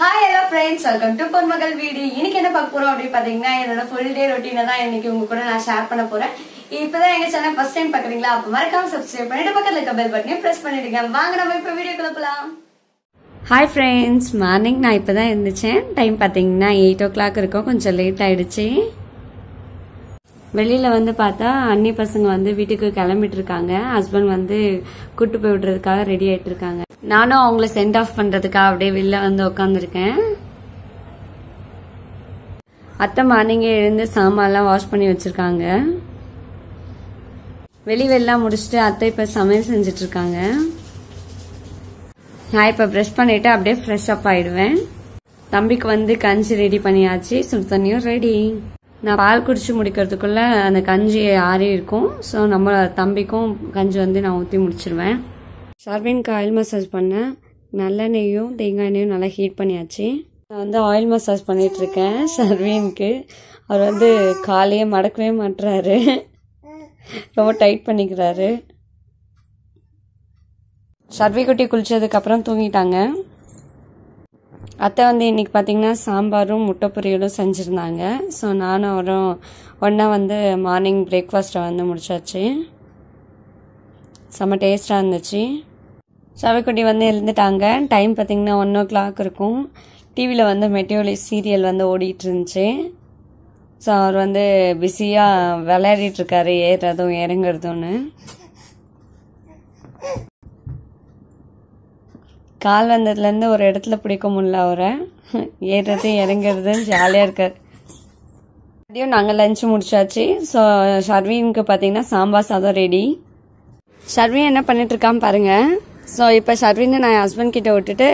hi hello friends welcome to Ponmagal வீடு இன்னைக்கு என்ன பார்க்க போறோம் அப்படின்னு பாத்தீங்கன்னா என்னோட ஃபுல் டே ரொட்டீனை தான் இன்னைக்கு உங்க கூட நான் ஷேர் பண்ண போறேன் இப்பதான் எங்க சேனல் ஃபர்ஸ்ட் டைம் பாக்குறீங்களா அப்ப மறக்காம சப்ஸ்கிரைப் பண்ணிட்டு பக்கத்துல இருக்க பெல் பட்டனையும் பிரஸ் பண்ணிடுங்க வாங்க நம்ம இப்ப வீடியோ கிளப்பலாம் ஹாய் ஃப்ரெண்ட்ஸ் மார்னிங் நான் இப்போ தான் இருந்துச்சேன் டைம் பார்த்தீங்கன்னா எயிட் ஓ கிளாக் இருக்கும் கொஞ்சம் லேட் ஆயிடுச்சு வெளியில் வந்து பார்த்தா அன்னி பசங்க வந்து வீட்டுக்கு கிளம்பிட்டு இருக்காங்க ஹஸ்பண்ட் வந்து கூட்டு போய் விடுறதுக்காக ரெடி ஆகிட்டு இருக்காங்க நானும் அவங்கள சென்ட் ஆஃப் பண்றதுக்காக அப்படியே வெளில வந்து உட்காந்துருக்கேன் அத்தை மார்னிங்கே எழுந்து சாமான்லாம் வாஷ் பண்ணி வச்சிருக்காங்க வெளிவெல்லாம் முடிச்சுட்டு அத்தை இப்போ சமையல் செஞ்சுட்டு இருக்காங்க நான் இப்போ ப்ரெஷ் பண்ணிட்டு அப்படியே ஃப்ரெஷ் அப் ஆயிடுவேன் தம்பிக்கு வந்து கஞ்சி ரெடி பண்ணியாச்சு சுடு தண்ணியும் ரெடி நான் பால் குடிச்சு முடிக்கிறதுக்குள்ள அந்த கஞ்சி ஆறி இருக்கும் ஸோ நம்ம தம்பிக்கும் கஞ்சி வந்து நான் ஊற்றி முடிச்சிருவேன் ஷார்வின்க்கு ஆயில் மசாஜ் பண்ணேன் நல்லெண்ணெயும் தேங்காய் எண்ணெயும் நல்லா ஹீட் பண்ணியாச்சு நான் வந்து ஆயில் மசாஜ் பண்ணிகிட்ருக்கேன் சர்வீனுக்கு அவர் வந்து காலையே மடக்கவே மாட்டுறாரு ரொம்ப டைட் பண்ணிக்கிறாரு சர்வி குட்டி குளித்ததுக்கப்புறம் தூங்கிட்டாங்க அத்தை வந்து இன்றைக்கி பார்த்தீங்கன்னா சாம்பாரும் முட்டை பொரியலும் செஞ்சுருந்தாங்க ஸோ நானும் அவரும் ஒன்றா வந்து மார்னிங் பிரேக்ஃபாஸ்ட்டை வந்து முடிச்சாச்சு செம்ம டேஸ்ட்டாக இருந்துச்சு சவைக்குட்டி வந்து எழுந்துட்டாங்க டைம் பார்த்திங்கன்னா ஒன் ஓ கிளாக் இருக்கும் டிவியில் வந்து மெட்டியோலிஸ் சீரியல் வந்து ஓடிட்டு இருந்துச்சு ஸோ அவர் வந்து பிஸியாக விளையாடிட்டுருக்காரு ஏறுறதும் இறங்குறதும்னு கால் வந்ததுலேருந்து ஒரு இடத்துல பிடிக்க முடியல அவரை ஏறுறதும் இறங்குறது ஜாலியாக இருக்கார் மதியம் நாங்கள் லஞ்ச் முடிச்சாச்சு ஸோ ஷர்வீனுக்கு பார்த்தீங்கன்னா சாம்பார் சாதம் ரெடி ஷர்வி என்ன பண்ணிட்டு இருக்கான்னு பாருங்கள் ஸோ இப்போ ஷர்வின்னு நான் என் ஹஸ்பண்ட் கிட்ட விட்டுட்டு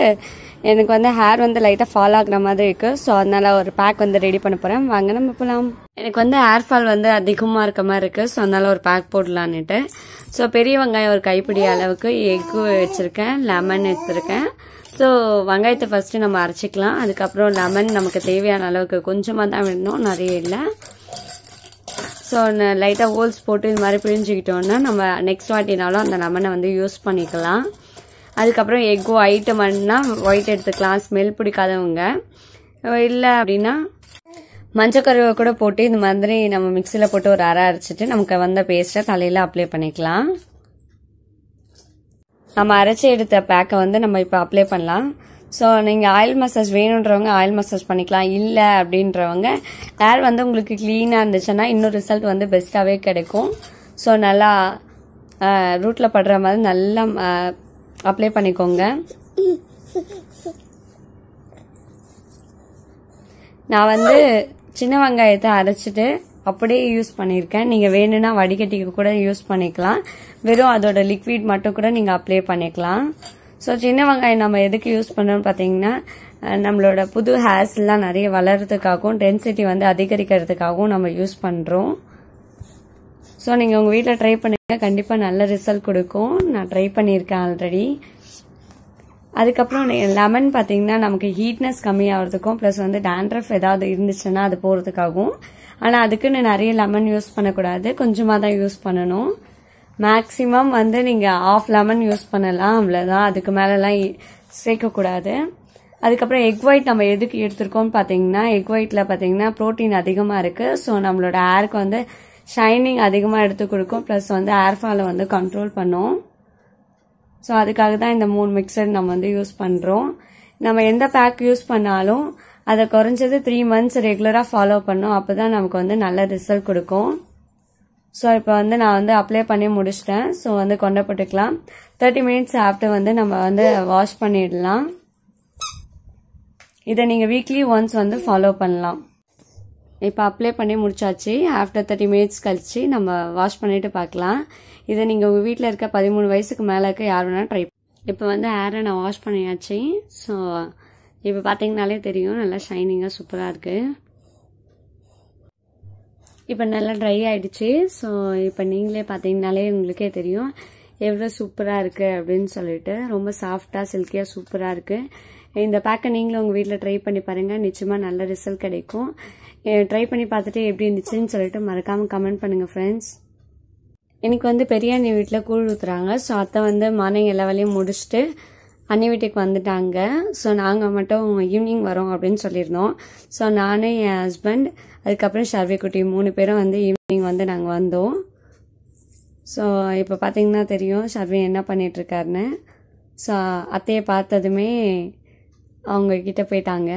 எனக்கு வந்து ஹேர் வந்து லைட்டாக ஃபால் ஆகுற மாதிரி இருக்குது ஸோ அதனால் ஒரு பேக் வந்து ரெடி பண்ண போகிறேன் வாங்க நம்ம போகலாம் எனக்கு வந்து ஹேர் ஃபால் வந்து அதிகமாக இருக்க மாதிரி இருக்குது ஸோ அதனால் ஒரு பேக் போடலான்னுட்டு ஸோ பெரிய வெங்காயம் ஒரு கைப்பிடி அளவுக்கு எக்கு வச்சுருக்கேன் லெமன் எடுத்துருக்கேன் ஸோ வெங்காயத்தை ஃபஸ்ட்டு நம்ம அரைச்சிக்கலாம் அதுக்கப்புறம் லெமன் நமக்கு தேவையான அளவுக்கு கொஞ்சமாக தான் வேணும் நிறைய இல்லை ஸோ லைட்டாக ஹோல்ஸ் போட்டு இது மாதிரி பிரிஞ்சுக்கிட்டோன்னா நம்ம நெக்ஸ்ட் வாட்டினாலும் அந்த லெமனை வந்து யூஸ் பண்ணிக்கலாம் அதுக்கப்புறம் எக் ஐட்டம் மட்டும்னா ஒயிட் எடுத்துக்கலாம் ஸ்மெல் பிடிக்காதவங்க இல்லை அப்படின்னா மஞ்சக்கருவை கூட போட்டு இந்த மாதிரி நம்ம மிக்சியில் போட்டு ஒரு அரை அரைச்சிட்டு நமக்கு வந்த பேஸ்ட்டை தலையில் அப்ளை பண்ணிக்கலாம் நம்ம அரைச்சி எடுத்த பேக்கை வந்து நம்ம இப்போ அப்ளை பண்ணலாம் ஸோ நீங்கள் ஆயில் மசாஜ் வேணுன்றவங்க ஆயில் மசாஜ் பண்ணிக்கலாம் இல்லை அப்படின்றவங்க ஹேர் வந்து உங்களுக்கு க்ளீனாக இருந்துச்சுன்னா இன்னும் ரிசல்ட் வந்து பெஸ்ட்டாகவே கிடைக்கும் ஸோ நல்லா ரூட்டில் படுற மாதிரி நல்லா அப்ளை பண்ணிக்கோங்க நான் வந்து சின்ன வெங்காயத்தை அரைச்சிட்டு அப்படியே யூஸ் பண்ணியிருக்கேன் நீங்கள் வேணும்னா வடிகட்டிக்கு கூட யூஸ் பண்ணிக்கலாம் வெறும் அதோட லிக்விட் மட்டும் கூட நீங்கள் அப்ளை பண்ணிக்கலாம் ஸோ சின்ன வெங்காயம் நம்ம எதுக்கு யூஸ் பண்ணோம்னு பார்த்தீங்கன்னா நம்மளோட புது ஹேர்ஸ்லாம் நிறைய வளர்கிறதுக்காகவும் டென்சிட்டி வந்து அதிகரிக்கிறதுக்காகவும் நம்ம யூஸ் பண்ணுறோம் ஸோ நீங்கள் உங்கள் வீட்டில் ட்ரை பண்ணுங்கள் கண்டிப்பாக நல்ல ரிசல்ட் கொடுக்கும் நான் ட்ரை பண்ணியிருக்கேன் ஆல்ரெடி அதுக்கப்புறம் லெமன் பார்த்தீங்கன்னா நமக்கு ஹீட்னஸ் கம்மியாகிறதுக்கும் ப்ளஸ் வந்து டேண்ட்ரஃப் ஏதாவது இருந்துச்சுன்னா அது போகிறதுக்காகவும் ஆனால் அதுக்குன்னு நிறைய லெமன் யூஸ் பண்ணக்கூடாது கொஞ்சமாக தான் யூஸ் பண்ணணும் மேக்ஸிமம் வந்து நீங்கள் ஆஃப் லெமன் யூஸ் பண்ணலாம் அவ்வளோதான் அதுக்கு மேலெலாம் சேர்க்கக்கூடாது அதுக்கப்புறம் எக் ஒயிட் நம்ம எதுக்கு எடுத்துருக்கோம்னு பார்த்தீங்கன்னா எக் ஒயிட்டில் பார்த்தீங்கன்னா ப்ரோட்டீன் அதிகமாக இருக்குது ஸோ நம்மளோட ஹேருக்கு வந்து ஷைனிங் அதிகமாக எடுத்து கொடுக்கும் ப்ளஸ் வந்து ஹேர் ஃபாலை வந்து கண்ட்ரோல் பண்ணும் ஸோ அதுக்காக தான் இந்த மூணு மிக்சர் நம்ம வந்து யூஸ் பண்ணுறோம் நம்ம எந்த பேக் யூஸ் பண்ணாலும் அதை குறைஞ்சது த்ரீ மந்த்ஸ் ரெகுலராக ஃபாலோ பண்ணோம் அப்போ தான் நமக்கு வந்து நல்ல ரிசல்ட் கொடுக்கும் ஸோ இப்போ வந்து நான் வந்து அப்ளை பண்ணி முடிச்சிட்டேன் ஸோ வந்து கொண்டு போட்டுக்கலாம் தேர்ட்டி மினிட்ஸ் ஆஃப்டர் வந்து நம்ம வந்து வாஷ் பண்ணிடலாம் இதை நீங்கள் வீக்லி ஒன்ஸ் வந்து ஃபாலோ பண்ணலாம் இப்போ அப்ளை பண்ணி முடிச்சாச்சு ஆஃப்டர் தேர்ட்டி மினிட்ஸ் கழித்து நம்ம வாஷ் பண்ணிவிட்டு பார்க்கலாம் இதை நீங்கள் உங்கள் வீட்டில் இருக்க பதிமூணு வயசுக்கு மேலே இருக்க யார் வேணாலும் ட்ரை இப்போ வந்து ஹேரை நான் வாஷ் பண்ணியாச்சு ஸோ இப்போ பார்த்தீங்கனாலே தெரியும் நல்லா ஷைனிங்காக சூப்பராக இருக்குது இப்போ நல்லா ட்ரை ஆகிடுச்சு ஸோ இப்போ நீங்களே பார்த்தீங்கனாலே உங்களுக்கே தெரியும் எவ்வளோ சூப்பராக இருக்குது அப்படின்னு சொல்லிட்டு ரொம்ப சாஃப்டாக சில்கியாக சூப்பராக இருக்குது இந்த பேக்கை நீங்களும் உங்கள் வீட்டில் ட்ரை பண்ணி பாருங்கள் நிச்சயமாக நல்ல ரிசல்ட் கிடைக்கும் ட்ரை பண்ணி பார்த்துட்டு எப்படி இருந்துச்சுன்னு சொல்லிட்டு மறக்காமல் கமெண்ட் பண்ணுங்கள் ஃப்ரெண்ட்ஸ் எனக்கு வந்து பெரியாணி வீட்டில் கூழ் ஊற்றுறாங்க ஸோ அத்தை வந்து மார்னிங் எல்லா வேலையும் முடிச்சுட்டு அண்ணி வீட்டுக்கு வந்துட்டாங்க ஸோ நாங்கள் மட்டும் ஈவினிங் வரோம் அப்படின்னு சொல்லியிருந்தோம் ஸோ நானும் என் ஹஸ்பண்ட் அதுக்கப்புறம் ஷார்வி குட்டி மூணு பேரும் வந்து ஈவினிங் வந்து நாங்கள் வந்தோம் ஸோ இப்போ பார்த்தீங்கன்னா தெரியும் ஷர்வின் என்ன பண்ணிகிட்ருக்காருன்னு ஸோ அத்தையை பார்த்ததுமே அவங்க கிட்டே போயிட்டாங்க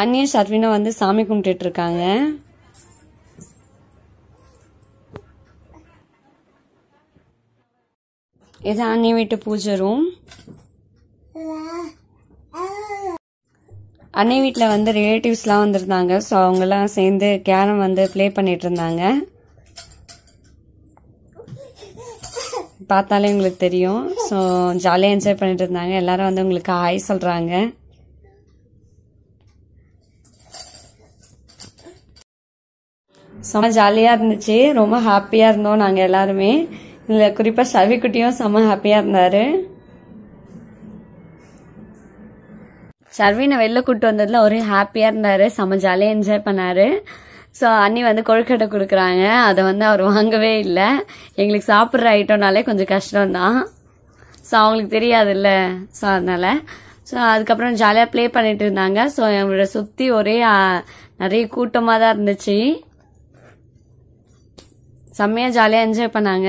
அண்ணியும் ஷர்வினும் வந்து சாமி கும்பிட்டுட்ருக்காங்க இது அண்ணி வீட்டு பூஜை ரூம் அன்னை வீட்டில் வந்து ரிலேட்டிவ்ஸ்லாம் வந்திருந்தாங்க ஸோ அவங்கெல்லாம் சேர்ந்து கேரம் வந்து ப்ளே பண்ணிட்டு இருந்தாங்க பார்த்தாலே உங்களுக்கு தெரியும் ஸோ ஜாலியாக என்ஜாய் பண்ணிட்டு இருந்தாங்க எல்லாரும் வந்து உங்களுக்கு ஹாய் சொல்கிறாங்க செம்ம ஜாலியாக இருந்துச்சு ரொம்ப ஹாப்பியாக இருந்தோம் நாங்கள் எல்லாருமே இதில் குறிப்பாக சர்விக்குட்டியும் செம்ம ஹாப்பியாக இருந்தார் சர்வீனை வெளில கூப்பிட்டு வந்ததுல ஒரே ஹாப்பியாக இருந்தார் செம்ம ஜாலியாக என்ஜாய் பண்ணாரு ஸோ அண்ணி வந்து கொழுக்கட்டை கொடுக்குறாங்க அதை வந்து அவர் வாங்கவே இல்லை எங்களுக்கு சாப்பிட்ற ஐட்டம்னாலே கொஞ்சம் கஷ்டம்தான் ஸோ அவங்களுக்கு தெரியாதுல்ல ஸோ அதனால் ஸோ அதுக்கப்புறம் ஜாலியாக ப்ளே பண்ணிட்டு இருந்தாங்க ஸோ எங்களோட சுற்றி ஒரே நிறைய கூட்டமாக தான் இருந்துச்சு செம்மையாக ஜாலியாக என்ஜாய் பண்ணாங்க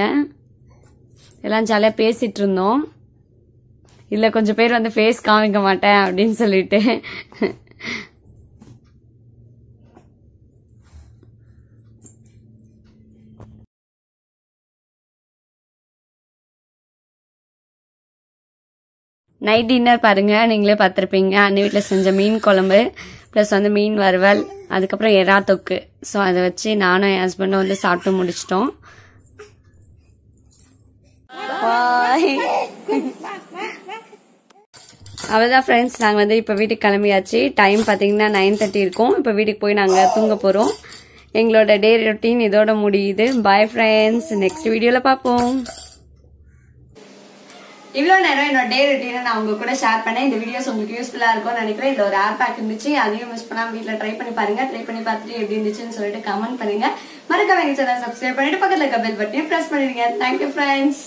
எல்லாம் ஜாலியாக பேசிட்டு இருந்தோம் இல்ல கொஞ்சம் பேர் வந்து ஃபேஸ் காமிக்க மாட்டேன் அப்படின்னு சொல்லிட்டு நைட் டின்னர் பாருங்க நீங்களே பார்த்துருப்பீங்க அன்னை வீட்டில் செஞ்ச மீன் குழம்பு ப்ளஸ் வந்து மீன் வறுவல் அதுக்கப்புறம் எறா தொக்கு ஸோ அதை வச்சு நானும் என் ஹஸ்பண்டும் வந்து சாப்பிட்டு முடிச்சிட்டோம் அவ்வளோதான் ஃப்ரெண்ட்ஸ் நாங்கள் வந்து இப்போ வீட்டுக்கு கிளம்பியாச்சு டைம் பார்த்தீங்கன்னா நைன் தேர்ட்டி இருக்கும் இப்போ வீட்டுக்கு போய் நாங்கள் தூங்க போகிறோம் எங்களோட டே ரொட்டீன் இதோட முடியுது பாய் ஃப்ரெண்ட்ஸ் நெக்ஸ்ட் வீடியோவில் பார்ப்போம் இவ்வளோ நேரம் என்னோட டே ரொட்டீனை நான் உங்கள் கூட ஷேர் பண்ணேன் இந்த வீடியோஸ் உங்களுக்கு யூஸ்ஃபுல்லாக இருக்கும்னு நினைக்கிறேன் இதில் ஒரு ஆப் பேக் இருந்துச்சு அதையும் மிஸ் பண்ணாமல் வீட்டில் ட்ரை பண்ணி பாருங்க ட்ரை பண்ணி பார்த்துட்டு எப்படி இருந்துச்சுன்னு சொல்லிட்டு கமெண்ட் பண்ணுங்க மறக்காம எங்கள் சேனல் சப்ஸ்கிரைப் பண்ணிட்டு பக்கத்தில் கபில் பட்டியும் பட்டனையும் ப்ரெஸ் பண்ணிடுங்க தேங்க்யூ ஃப்ரெண்ட்ஸ்